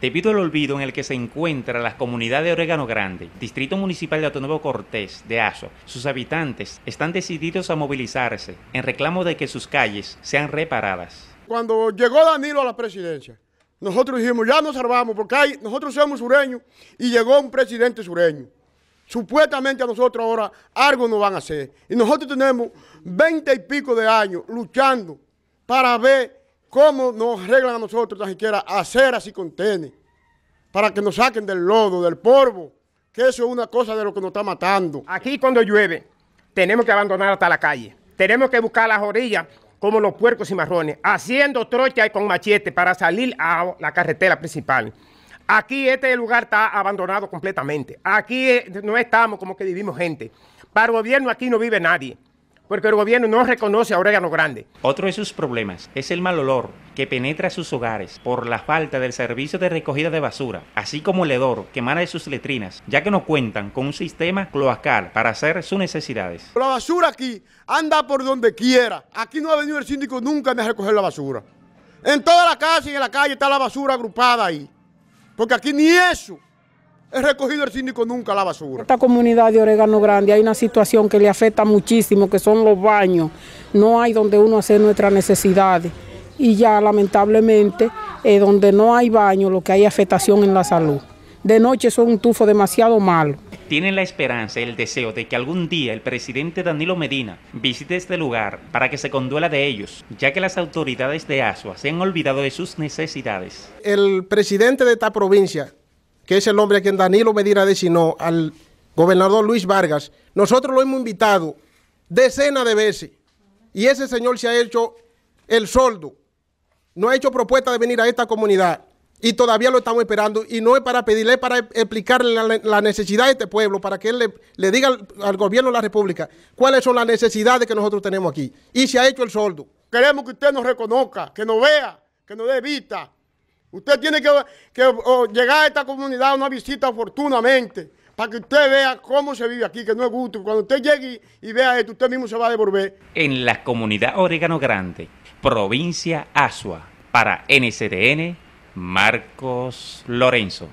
Debido al olvido en el que se encuentra la comunidad de Orégano Grande, Distrito Municipal de Autonuevo Cortés de Aso, sus habitantes están decididos a movilizarse en reclamo de que sus calles sean reparadas. Cuando llegó Danilo a la presidencia, nosotros dijimos, ya nos salvamos, porque nosotros somos sureños y llegó un presidente sureño. Supuestamente a nosotros ahora algo nos van a hacer. Y nosotros tenemos veinte y pico de años luchando para ver ¿Cómo nos arreglan a nosotros tan siquiera así con tenis? para que nos saquen del lodo, del polvo? Que eso es una cosa de lo que nos está matando. Aquí cuando llueve tenemos que abandonar hasta la calle. Tenemos que buscar las orillas como los puercos y marrones, haciendo trocha y con machete para salir a la carretera principal. Aquí este lugar está abandonado completamente. Aquí eh, no estamos como que vivimos gente. Para el gobierno aquí no vive nadie porque el gobierno no reconoce a Orégano grande. Otro de sus problemas es el mal olor que penetra a sus hogares por la falta del servicio de recogida de basura, así como el hedor que emana de sus letrinas, ya que no cuentan con un sistema cloacal para hacer sus necesidades. La basura aquí anda por donde quiera. Aquí no ha venido el síndico nunca a recoger la basura. En toda la casa y en la calle está la basura agrupada ahí. Porque aquí ni eso ...he recogido el síndico nunca la basura. Esta comunidad de Oregano Grande hay una situación que le afecta muchísimo, que son los baños. No hay donde uno hacer nuestras necesidades. Y ya lamentablemente, eh, donde no hay baño, lo que hay afectación en la salud. De noche son un tufo demasiado malo. Tienen la esperanza y el deseo de que algún día el presidente Danilo Medina visite este lugar para que se conduela de ellos, ya que las autoridades de Asua se han olvidado de sus necesidades. El presidente de esta provincia que es el hombre a quien Danilo Medina designó, al gobernador Luis Vargas, nosotros lo hemos invitado decenas de veces y ese señor se ha hecho el soldo, no ha hecho propuesta de venir a esta comunidad y todavía lo estamos esperando y no es para pedirle, es para explicarle la, necesidad de este pueblo, para que él le, diga al, al, gobierno de la República cuáles son las necesidades que nosotros tenemos aquí. Y se ha hecho el soldo. Queremos que usted nos reconozca, que nos vea, que nos dé vista, Usted tiene que, llegar a esta comunidad a una visita afortunadamente, para que usted vea cómo se vive aquí, que no es gusto. Cuando usted llegue y, vea esto, usted mismo se va a devolver. En la comunidad Orégano Grande, provincia Asua, para NCTN, Marcos Lorenzo.